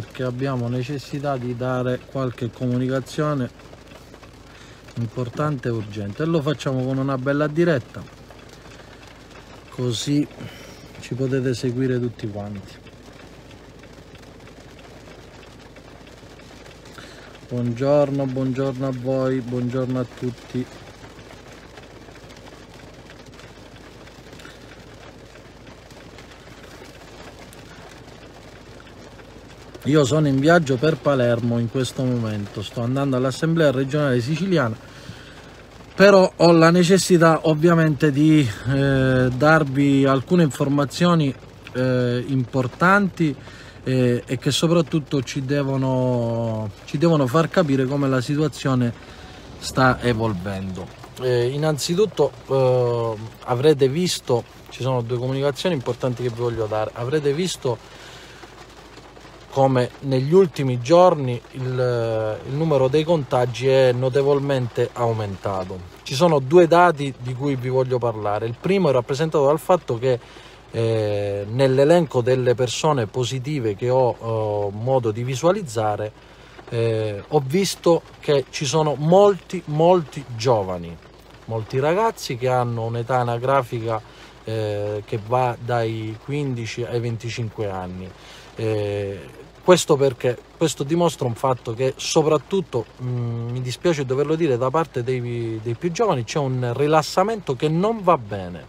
perché abbiamo necessità di dare qualche comunicazione importante e urgente e lo facciamo con una bella diretta così ci potete seguire tutti quanti buongiorno buongiorno a voi buongiorno a tutti Io sono in viaggio per Palermo in questo momento, sto andando all'Assemblea regionale siciliana, però ho la necessità ovviamente di eh, darvi alcune informazioni eh, importanti eh, e che soprattutto ci devono, ci devono far capire come la situazione sta evolvendo. Eh, innanzitutto eh, avrete visto ci sono due comunicazioni importanti che vi voglio dare avrete visto come negli ultimi giorni il, eh, il, numero dei contagi è notevolmente aumentato. Ci sono due dati di cui vi voglio parlare. Il primo è rappresentato dal fatto che eh, nell'elenco delle persone positive che ho, ho eh, modo di visualizzare eh, ho visto che ci sono molti, molti giovani, molti ragazzi che hanno un'età anagrafica eh, che va dai 15 ai 25 anni. Eh, questo perché? Questo dimostra un fatto che soprattutto, mh, mi dispiace doverlo dire, da parte dei, dei più giovani c'è un rilassamento che non va bene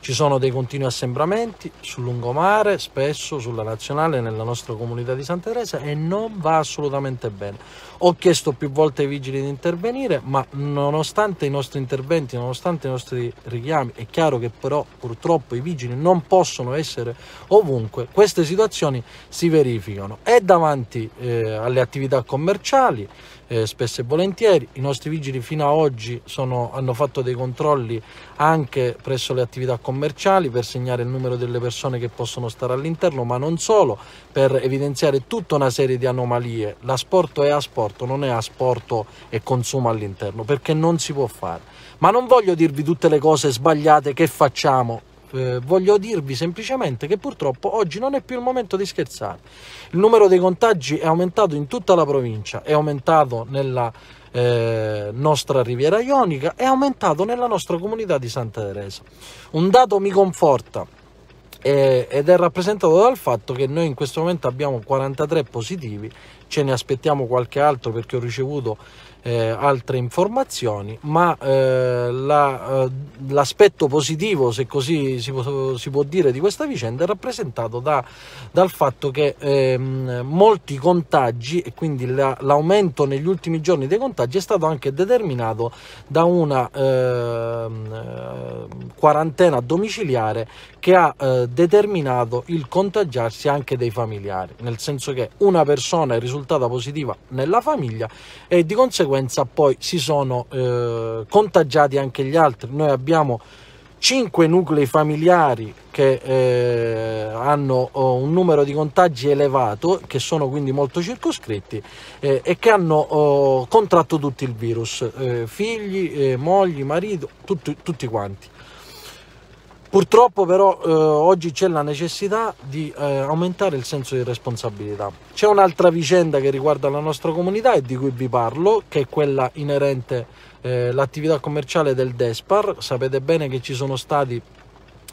ci sono dei continui assembramenti sul lungomare, spesso sulla nazionale, nella nostra comunità di Santa Teresa e non va assolutamente bene. Ho chiesto più volte ai vigili di intervenire, ma nonostante i nostri interventi, nonostante i nostri richiami, è chiaro che però purtroppo i vigili non possono essere ovunque, queste situazioni si verificano È davanti eh, alle attività commerciali, eh, spesso e volentieri. I nostri vigili fino a oggi sono, hanno fatto dei controlli anche presso le attività commerciali commerciali per segnare il numero delle persone che possono stare all'interno, ma non solo, per evidenziare tutta una serie di anomalie. L'asporto è asporto, non è asporto e consumo all'interno, perché non si può fare. Ma non voglio dirvi tutte le cose sbagliate che facciamo, eh, voglio dirvi semplicemente che purtroppo oggi non è più il momento di scherzare. Il numero dei contagi è aumentato in tutta la provincia, è aumentato nella eh, nostra Riviera Ionica è aumentato nella nostra comunità di Santa Teresa. Un dato mi conforta eh, ed è rappresentato dal fatto che noi in questo momento abbiamo 43 positivi ce ne aspettiamo qualche altro perché ho ricevuto eh, altre informazioni, ma eh, l'aspetto la, eh, positivo, se così si può, si può, dire, di questa vicenda è rappresentato da, dal fatto che ehm, molti contagi e quindi l'aumento negli ultimi giorni dei contagi è stato anche determinato da una ehm, eh, quarantena domiciliare che ha eh, determinato il contagiarsi anche dei familiari, nel senso che una persona è risultata risultata positiva nella famiglia e di conseguenza poi si sono eh, contagiati anche gli altri. Noi abbiamo cinque nuclei familiari che eh, hanno oh, un numero di contagi elevato, che sono quindi molto circoscritti eh, e che hanno oh, contratto tutto il virus, eh, figli, eh, mogli, marito, tutti, tutti quanti. Purtroppo però eh, oggi c'è la necessità di eh, aumentare il senso di responsabilità. C'è un'altra vicenda che riguarda la nostra comunità e di cui vi parlo, che è quella inerente all'attività eh, commerciale del Despar. Sapete bene che ci sono stati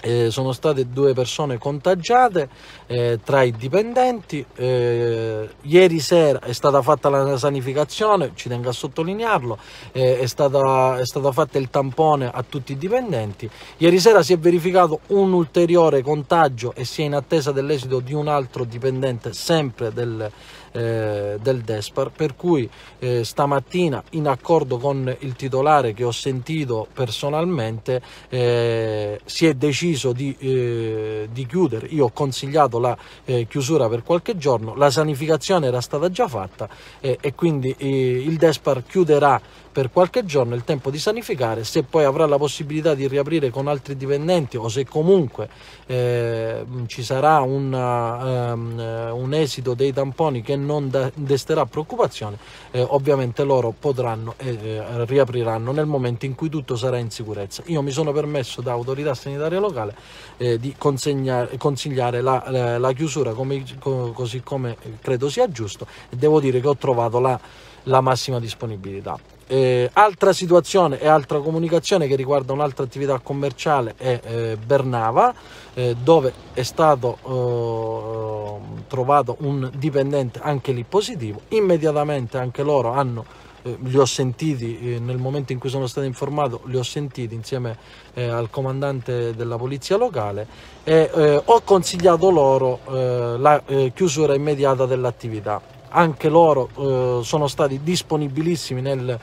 eh, sono state due persone contagiate eh, tra i dipendenti. Eh, ieri sera è stata fatta la sanificazione, ci tengo a sottolinearlo, eh, è, stata, è stata fatta il tampone a tutti i dipendenti. Ieri sera si è verificato un ulteriore contagio e si è in attesa dell'esito di un altro dipendente, sempre del, eh, del Despar, per cui eh, stamattina in accordo con il titolare che ho sentito personalmente si è deciso deciso di, eh, di, chiudere, io ho consigliato la eh, chiusura per qualche giorno, la sanificazione era stata già fatta eh, e quindi eh, il Despar chiuderà per qualche giorno il tempo di sanificare, se poi avrà la possibilità di riaprire con altri dipendenti o se comunque eh, ci sarà una, um, ehm, eh, un esito dei tamponi che non da, desterà preoccupazione, eh, ovviamente loro potranno e eh, eh, riapriranno nel momento in cui tutto sarà in sicurezza. Io mi sono permesso da autorità sanitaria locale eh, di consigliare la, la, la chiusura come, co, così come credo sia giusto e devo dire che ho trovato la, la massima disponibilità. Eh, altra situazione e altra comunicazione che riguarda un'altra attività commerciale è eh, Bernava, eh, dove è stato eh, trovato un dipendente anche lì positivo. Immediatamente anche loro hanno eh, li ho sentiti eh, nel momento in cui sono stato informato, li ho sentiti insieme eh, al comandante della polizia locale e eh, ho consigliato loro eh, la chiusura immediata dell'attività anche loro eh, sono stati disponibilissimi nel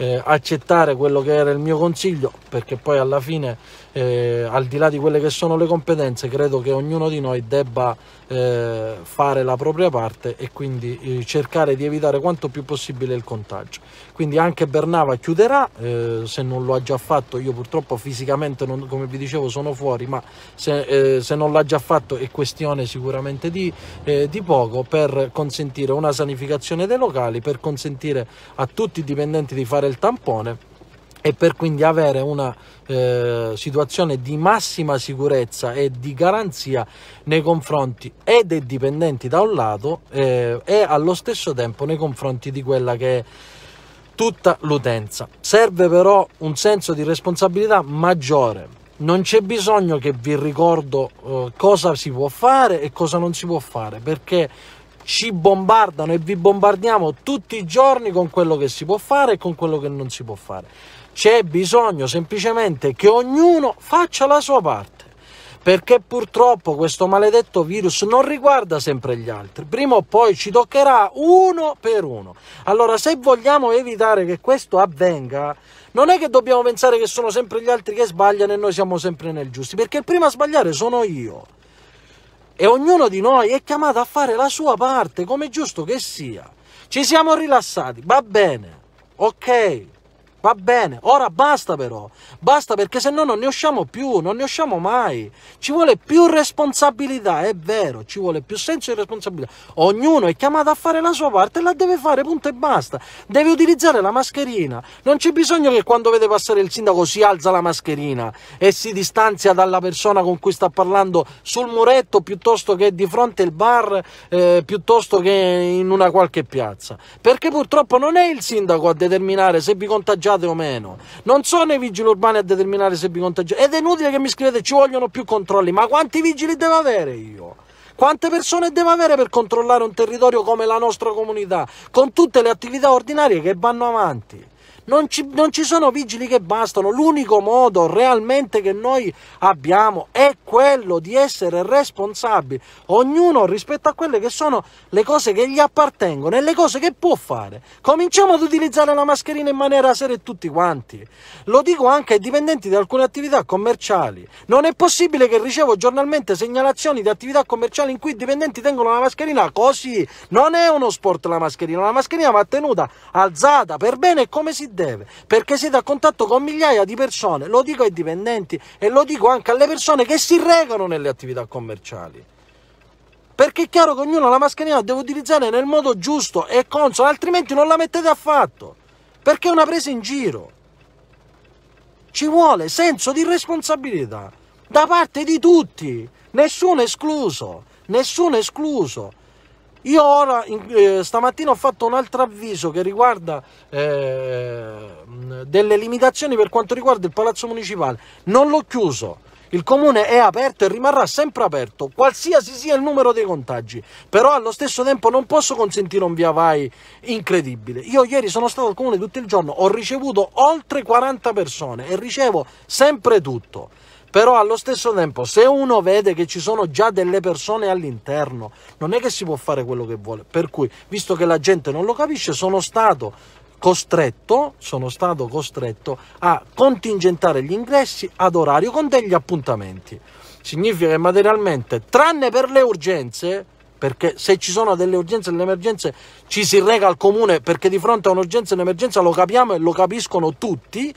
eh, accettare quello che era il mio consiglio perché poi alla fine eh, al di là di quelle che sono le competenze credo che ognuno di noi debba eh, fare la propria parte e quindi eh, cercare di evitare quanto più possibile il contagio quindi anche Bernava chiuderà eh, se non lo ha già fatto io purtroppo fisicamente non, come vi dicevo sono fuori ma se, eh, se non l'ha già fatto è questione sicuramente di, eh, di, poco per consentire una sanificazione dei locali per consentire a tutti i dipendenti di fare il tampone e per quindi avere una eh, situazione di massima sicurezza e di garanzia nei confronti e dei dipendenti da un lato eh, e allo stesso tempo nei confronti di quella che è tutta l'utenza. Serve però un senso di responsabilità maggiore. Non c'è bisogno che vi ricordo eh, cosa si può fare e cosa non si può fare, perché ci bombardano e vi bombardiamo tutti i giorni con quello che si può fare e con quello che non si può fare. C'è bisogno semplicemente che ognuno faccia la sua parte perché purtroppo questo maledetto virus non riguarda sempre gli altri, prima o poi ci toccherà uno per uno. Allora se vogliamo evitare che questo avvenga, non è che dobbiamo pensare che sono sempre gli altri che sbagliano e noi siamo sempre nel giusto, perché il primo a sbagliare sono io. E ognuno di noi è chiamato a fare la sua parte, come giusto che sia. Ci siamo rilassati, va bene, ok, Va bene, ora basta però, basta perché se no non ne usciamo più, non ne usciamo mai. Ci vuole più responsabilità, è vero, ci vuole più senso di responsabilità. Ognuno è chiamato a fare la sua parte e la deve fare, punto e basta. Deve utilizzare la mascherina. Non c'è bisogno che quando vede passare il sindaco si alza la mascherina e si distanzia dalla persona con cui sta parlando sul muretto piuttosto che di fronte al bar, eh, piuttosto che in una qualche piazza. Perché purtroppo non è il sindaco a determinare se vi contagiate contagiate o meno. Non sono i vigili urbani a determinare se vi contagiate. Ed è inutile che mi scrivete, ci vogliono più controlli. Ma quanti vigili devo avere io? Quante persone devo avere per controllare un territorio come la nostra comunità, con tutte le attività ordinarie che vanno avanti? non ci, non ci sono vigili che bastano. L'unico modo realmente che noi abbiamo è quello di essere responsabili, ognuno rispetto a quelle che sono le cose che gli appartengono e le cose che può fare. Cominciamo ad utilizzare la mascherina in maniera seria tutti quanti. Lo dico anche ai dipendenti di alcune attività commerciali. Non è possibile che ricevo giornalmente segnalazioni di attività commerciali in cui i dipendenti tengono la mascherina così. Non è uno sport la mascherina, la mascherina va tenuta alzata per bene come si deve deve, perché siete a contatto con migliaia di persone, lo dico ai dipendenti e lo dico anche alle persone che si regano nelle attività commerciali. Perché è chiaro che ognuno la mascherina la deve utilizzare nel modo giusto e consono, altrimenti non la mettete affatto, perché è una presa in giro. Ci vuole senso di responsabilità da parte di tutti, nessuno escluso, nessuno escluso. Io ora, in, eh, stamattina ho fatto un altro avviso che riguarda eh, delle limitazioni per quanto riguarda il palazzo municipale. Non l'ho chiuso. Il comune è aperto e rimarrà sempre aperto, qualsiasi sia il numero dei contagi. Però allo stesso tempo non posso consentire un via vai incredibile. Io ieri sono stato al comune tutto il giorno, ho ricevuto oltre 40 persone e ricevo sempre tutto. Però allo stesso tempo, se uno vede che ci sono già delle persone all'interno, non è che si può fare quello che vuole. Per cui, visto che la gente non lo capisce, sono stato costretto, sono stato costretto a contingentare gli ingressi ad orario con degli appuntamenti. Significa che materialmente, tranne per le urgenze, perché se ci sono delle urgenze e delle emergenze ci si rega al comune perché di fronte a un'urgenza e un'emergenza lo capiamo e lo capiscono tutti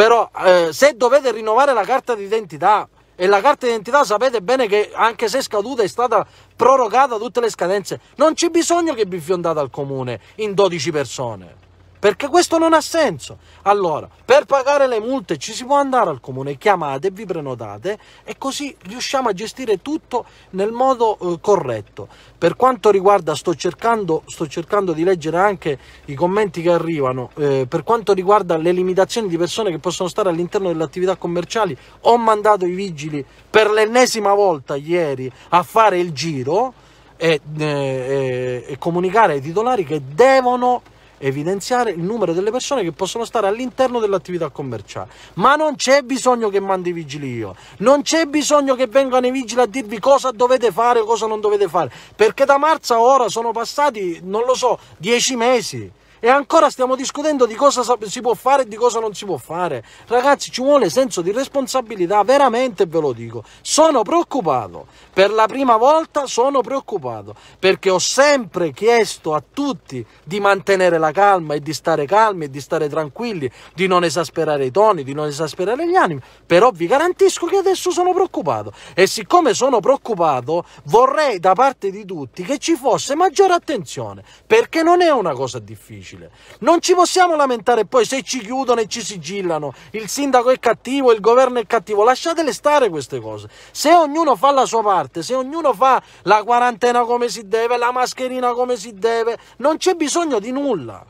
però eh, se dovete rinnovare la carta d'identità e la carta d'identità sapete bene che anche se è scaduta è stata prorogata tutte le scadenze, non c'è bisogno che vi fiondate al comune in 12 persone perché questo non ha senso. Allora, per pagare le multe ci si può andare al comune, chiamate, vi prenotate e così riusciamo a gestire tutto nel modo eh, corretto. Per quanto riguarda, sto cercando, sto cercando, di leggere anche i commenti che arrivano, eh, per quanto riguarda le limitazioni di persone che possono stare all'interno delle attività commerciali, ho mandato i vigili per l'ennesima volta ieri a fare il giro e, e, eh, eh, e comunicare ai titolari che devono evidenziare il numero delle persone che possono stare all'interno dell'attività commerciale. Ma non c'è bisogno che mandi i vigili io, non c'è bisogno che vengano i vigili a dirvi cosa dovete fare o cosa non dovete fare, perché da marzo a ora sono passati, non lo so, dieci mesi. E ancora stiamo discutendo di cosa si può fare e di cosa non si può fare. Ragazzi, ci vuole senso di responsabilità, veramente ve lo dico. Sono preoccupato. Per la prima volta sono preoccupato perché ho sempre chiesto a tutti di mantenere la calma e di stare calmi e di stare tranquilli, di non esasperare i toni, di non esasperare gli animi. Però vi garantisco che adesso sono preoccupato. E siccome sono preoccupato, vorrei da parte di tutti che ci fosse maggiore attenzione perché non è una cosa difficile difficile. Non ci possiamo lamentare poi se ci chiudono e ci sigillano, il sindaco è cattivo, il governo è cattivo, lasciatele stare queste cose. Se ognuno fa la sua parte, se ognuno fa la quarantena come si deve, la mascherina come si deve, non c'è bisogno di nulla.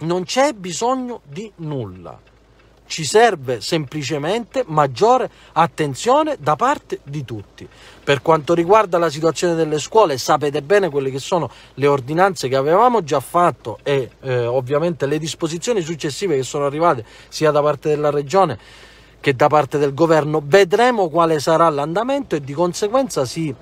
Non c'è bisogno di nulla ci serve semplicemente maggiore attenzione da parte di tutti. Per quanto riguarda la situazione delle scuole, sapete bene quelle che sono le ordinanze che avevamo già fatto e eh, ovviamente le disposizioni successive che sono arrivate sia da parte della Regione che da parte del Governo. Vedremo quale sarà l'andamento e di conseguenza si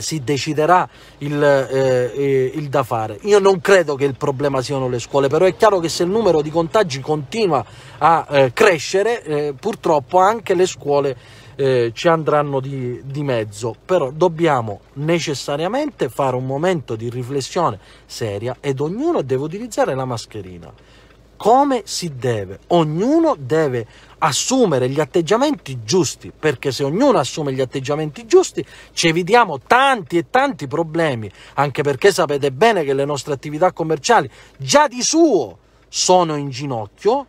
si deciderà il, eh, eh, il, da fare. Io non credo che il problema siano le scuole, però è chiaro che se il numero di contagi continua a eh, crescere, eh, purtroppo anche le scuole eh, ci andranno di, di, mezzo. Però dobbiamo necessariamente fare un momento di riflessione seria ed ognuno deve utilizzare la mascherina come si deve. Ognuno deve assumere gli atteggiamenti giusti, perché se ognuno assume gli atteggiamenti giusti ci evitiamo tanti e tanti problemi, anche perché sapete bene che le nostre attività commerciali già di suo sono in ginocchio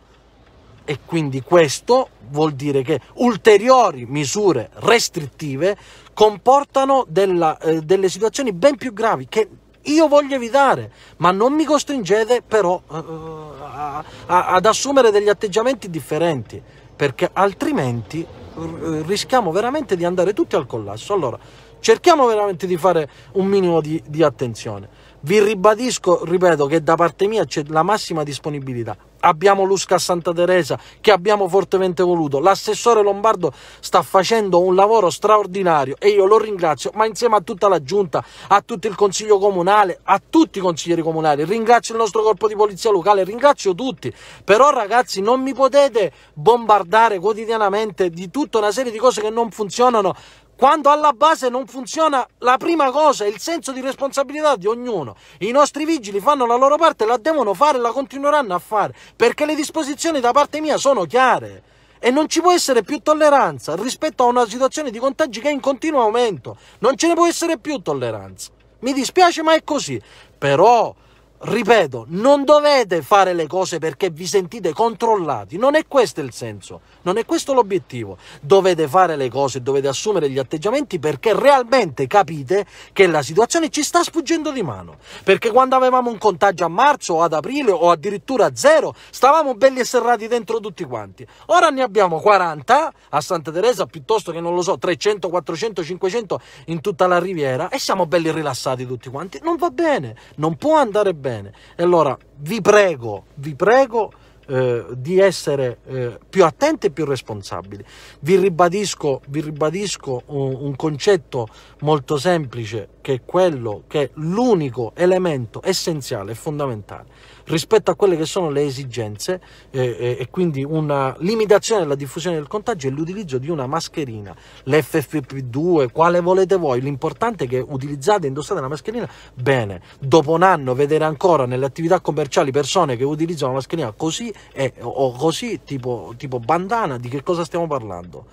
e quindi questo vuol dire che ulteriori misure restrittive comportano della, eh, delle situazioni ben più gravi che io voglio evitare, ma non mi costringete però uh, a, a, ad assumere degli atteggiamenti differenti, perché altrimenti uh, rischiamo veramente di andare tutti al collasso. Allora, cerchiamo veramente di fare un minimo di, di attenzione. Vi ribadisco, ripeto, che da parte mia c'è la massima disponibilità. Abbiamo Lusca a Santa Teresa, che abbiamo fortemente voluto. L'assessore Lombardo sta facendo un lavoro straordinario e io lo ringrazio, ma insieme a tutta la giunta, a tutto il consiglio comunale, a tutti i consiglieri comunali, ringrazio il nostro corpo di polizia locale, ringrazio tutti. Però ragazzi, non mi potete bombardare quotidianamente di tutta una serie di cose che non funzionano quando alla base non funziona la prima cosa, è il senso di responsabilità di ognuno. I nostri vigili fanno la loro parte, la devono fare e la continueranno a fare, perché le disposizioni da parte mia sono chiare. E non ci può essere più tolleranza rispetto a una situazione di contagi che è in continuo aumento. Non ce ne può essere più tolleranza. Mi dispiace ma è così. Però ripeto, non dovete fare le cose perché vi sentite controllati, non è questo il senso, non è questo l'obiettivo. Dovete fare le cose, dovete assumere gli atteggiamenti perché realmente capite che la situazione ci sta sfuggendo di mano. Perché quando avevamo un contagio a marzo o ad aprile o addirittura a zero, stavamo belli e serrati dentro tutti quanti. Ora ne abbiamo 40 a Santa Teresa piuttosto che non lo so, 300, 400, 500 in tutta la riviera e siamo belli rilassati tutti quanti. Non va bene, non può andare bene bene. E allora vi prego, vi prego eh, di essere eh, più attenti e più responsabili. Vi ribadisco, vi ribadisco un, un concetto molto semplice che è quello che è l'unico elemento essenziale e fondamentale rispetto a quelle che sono le esigenze eh, eh e quindi una limitazione della diffusione del contagio e l'utilizzo di una mascherina, l'FFP2, quale volete voi, l'importante è che utilizzate e indossate la mascherina bene. Dopo un anno vedere ancora nelle attività commerciali persone che utilizzano la mascherina così eh, o così, tipo, tipo bandana, di che cosa stiamo parlando?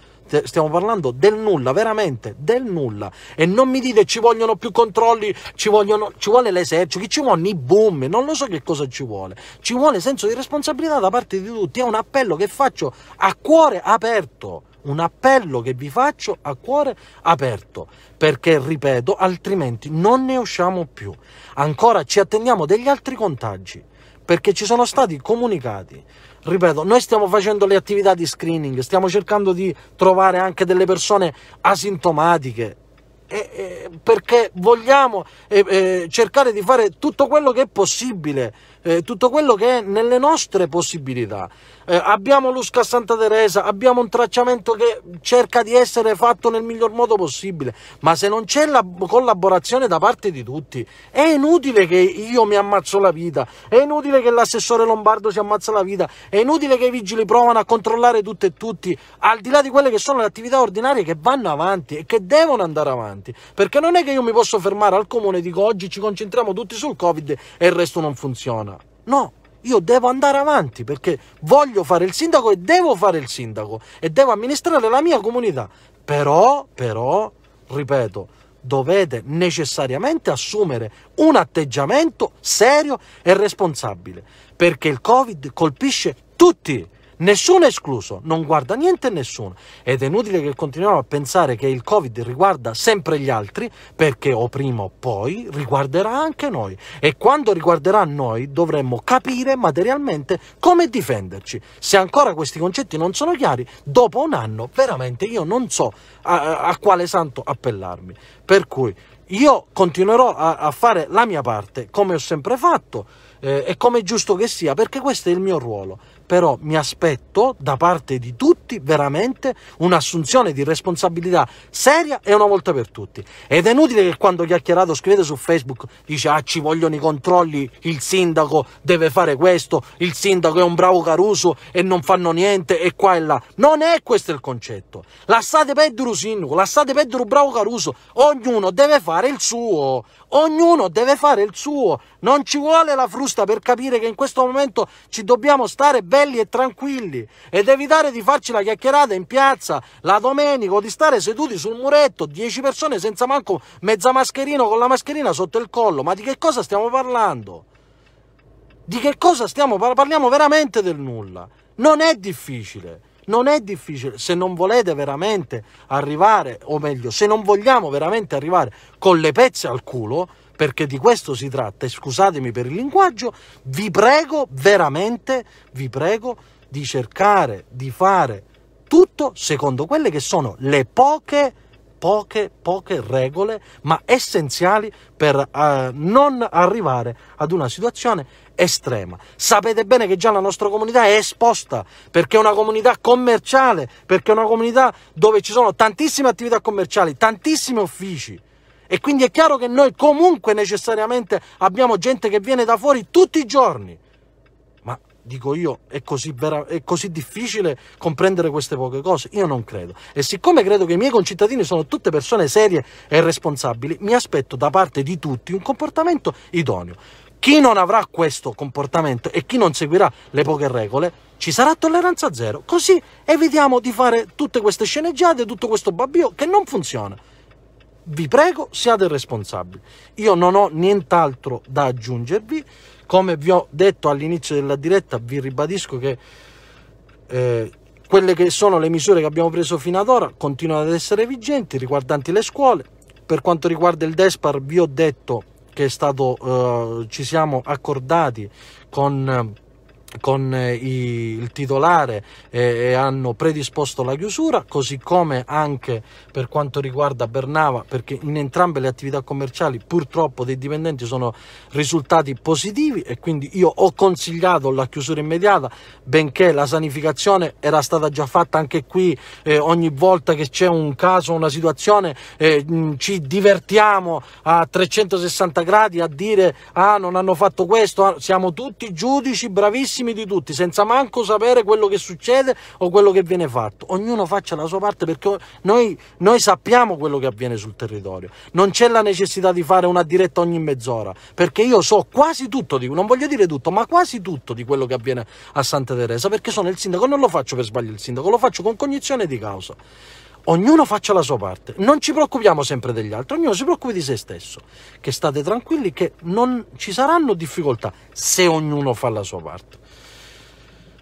stiamo parlando del nulla, veramente del nulla. E non mi dite ci vogliono più controlli, ci, vogliono, ci vuole l'esercito, ci vogliono i boom, non lo so che cosa ci vuole. Ci vuole senso di responsabilità da parte di tutti. È un appello che faccio a cuore aperto. Un appello che vi faccio a cuore aperto perché, ripeto, altrimenti non ne usciamo più. Ancora ci attendiamo degli altri contagi perché ci sono stati comunicati ripeto, noi stiamo facendo le attività di screening, stiamo cercando di trovare anche delle persone asintomatiche. E, e, perché vogliamo e, eh, eh, cercare di fare tutto quello che è possibile eh, tutto quello che è nelle nostre possibilità. Eh, abbiamo l'USCA Santa Teresa, abbiamo un tracciamento che cerca di essere fatto nel miglior modo possibile, ma se non c'è la collaborazione da parte di tutti, è inutile che io mi ammazzo la vita, è inutile che l'assessore Lombardo si ammazza la vita, è inutile che i vigili provano a controllare tutto e tutti, al di là di quelle che sono le attività ordinarie che vanno avanti e che devono andare avanti, perché non è che io mi posso fermare al comune e dico oggi ci concentriamo tutti sul Covid e il resto non funziona. No, io devo andare avanti perché voglio fare il sindaco e devo fare il sindaco e devo amministrare la mia comunità. Però, però, ripeto, dovete necessariamente assumere un atteggiamento serio e responsabile perché il Covid colpisce tutti nessuno è escluso, non guarda niente nessuno ed è inutile che continuiamo a pensare che il Covid riguarda sempre gli altri perché o prima o poi riguarderà anche noi e quando riguarderà noi dovremmo capire materialmente come difenderci. Se ancora questi concetti non sono chiari, dopo un anno veramente io non so a, a quale santo appellarmi. Per cui io continuerò a, a, fare la mia parte come ho sempre fatto eh, e come è giusto che sia perché questo è il mio ruolo però mi aspetto da parte di tutti veramente un'assunzione di responsabilità seria e una volta per tutti. Ed è inutile che quando chiacchierato scrivete su Facebook dice ah ci vogliono i controlli, il sindaco deve fare questo, il sindaco è un bravo caruso e non fanno niente e qua e là. Non è questo il concetto. Lasciate perdere un sindaco, lasciate perdere un bravo caruso, ognuno deve fare il suo. Ognuno deve fare il suo, non ci vuole la frusta per capire che in questo momento ci dobbiamo stare belli e tranquilli ed evitare di farci la chiacchierata in piazza la domenica o di stare seduti sul muretto, 10 persone senza manco mezza mascherina con la mascherina sotto il collo. Ma di che cosa stiamo parlando? Di che cosa stiamo parlando? Parliamo veramente del nulla. Non è difficile. Non è difficile se non volete veramente arrivare, o meglio, se non vogliamo veramente arrivare con le pezze al culo, perché di questo si tratta, e scusatemi per il linguaggio, vi prego veramente, vi prego di cercare di fare tutto secondo quelle che sono le poche poche, poche regole, ma essenziali per uh, non arrivare ad una situazione estrema. Sapete bene che già la nostra comunità è esposta perché è una comunità commerciale, perché è una comunità dove ci sono tantissime attività commerciali, tantissimi uffici. E quindi è chiaro che noi comunque necessariamente abbiamo gente che viene da fuori tutti i giorni dico io, è così, vera, è così, difficile comprendere queste poche cose? Io non credo. E siccome credo che i miei concittadini sono tutte persone serie e responsabili, mi aspetto da parte di tutti un comportamento idoneo. Chi non avrà questo comportamento e chi non seguirà le poche regole, ci sarà tolleranza zero. Così evitiamo di fare tutte queste sceneggiate, tutto questo babbio che non funziona vi prego siate responsabili. Io non ho nient'altro da aggiungervi come vi ho detto all'inizio della diretta vi ribadisco che eh, quelle che sono le misure che abbiamo preso fino ad ora continuano ad essere vigenti riguardanti le scuole per quanto riguarda il Despar vi ho detto che è stato eh, ci siamo accordati con con eh, i, il titolare e, eh, e, hanno predisposto la chiusura, così come anche per quanto riguarda Bernava, perché in entrambe le attività commerciali purtroppo dei dipendenti sono risultati positivi e quindi io ho consigliato la chiusura immediata, benché la sanificazione era stata già fatta anche qui, eh, ogni volta che c'è un caso, una situazione, eh, ci divertiamo a 360 gradi a dire ah non hanno fatto questo, ah, siamo tutti giudici bravissimi, primissimi di tutti, senza manco sapere quello che succede o quello che viene fatto. Ognuno faccia la sua parte perché noi, noi sappiamo quello che avviene sul territorio. Non c'è la necessità di fare una diretta ogni mezz'ora, perché io so quasi tutto, di, non voglio dire tutto, ma quasi tutto di quello che avviene a Santa Teresa, perché sono il sindaco, non lo faccio per sbaglio il sindaco, lo faccio con cognizione di causa ognuno faccia la sua parte, non ci preoccupiamo sempre degli altri, ognuno si preoccupi di se stesso, che state tranquilli che non ci saranno difficoltà se ognuno fa la sua parte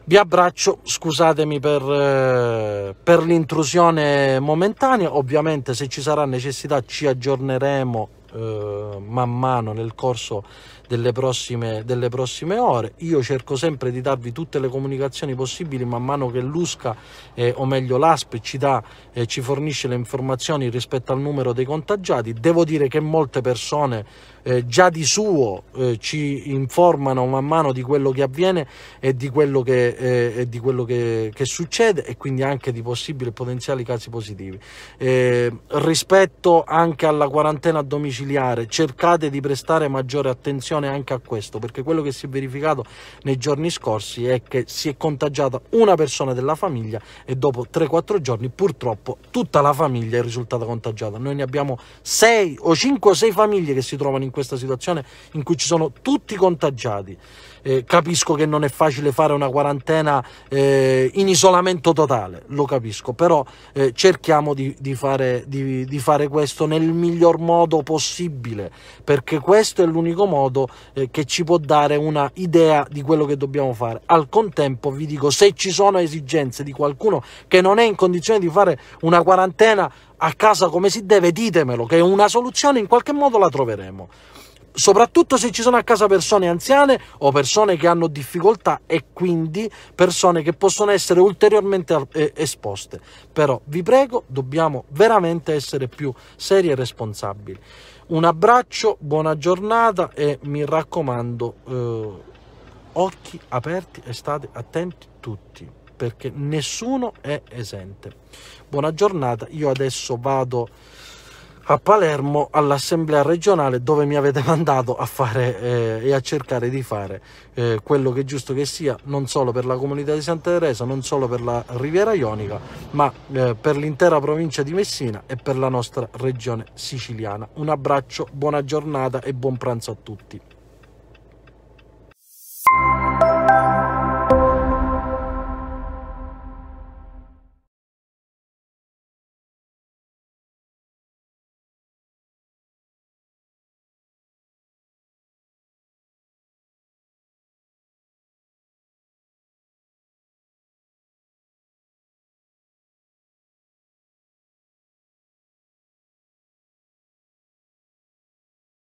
vi abbraccio, scusatemi per, eh, per l'intrusione momentanea, ovviamente se ci sarà necessità ci aggiorneremo eh, man mano nel corso delle prossime, delle prossime, ore. Io cerco sempre di darvi tutte le comunicazioni possibili man mano che l'USCA, eh, o meglio l'ASP, ci dà eh, ci fornisce le informazioni rispetto al numero dei contagiati. Devo dire che molte persone eh, già di suo eh, ci informano man mano di quello che avviene e di quello, che, eh, e di quello che, che, succede e quindi anche di possibili e potenziali casi positivi. Eh, rispetto anche alla quarantena domiciliare, cercate di prestare maggiore attenzione anche a questo perché quello che si è verificato nei giorni scorsi è che si è contagiata una persona della famiglia e dopo 3-4 giorni purtroppo purtroppo tutta la famiglia è risultata contagiata. Noi ne abbiamo 6 o 5 o 6 famiglie che si trovano in questa situazione in cui ci sono tutti contagiati. Eh, capisco che non è facile fare una quarantena eh, in isolamento totale, lo capisco, però eh, cerchiamo di, di, fare, di, di, fare, questo nel miglior modo possibile, perché questo è l'unico modo eh, che ci può dare una idea di quello che dobbiamo fare. Al contempo vi dico, se ci sono esigenze di qualcuno che non è in condizione di fare una quarantena a casa come si deve, ditemelo, che una soluzione in qualche modo la troveremo soprattutto se ci sono a casa persone anziane o persone che hanno difficoltà e quindi persone che possono essere ulteriormente eh, esposte. Però vi prego, dobbiamo veramente essere più seri e responsabili. Un abbraccio, buona giornata e mi raccomando, eh, occhi aperti e state attenti tutti perché nessuno è esente. Buona giornata, io adesso vado a Palermo all'assemblea regionale dove mi avete mandato a fare eh, e a cercare di fare eh, quello che è giusto che sia non solo per la comunità di Santa Teresa, non solo per la Riviera Ionica, ma eh, per l'intera provincia di Messina e per la nostra regione siciliana. Un abbraccio, buona giornata e buon pranzo a tutti.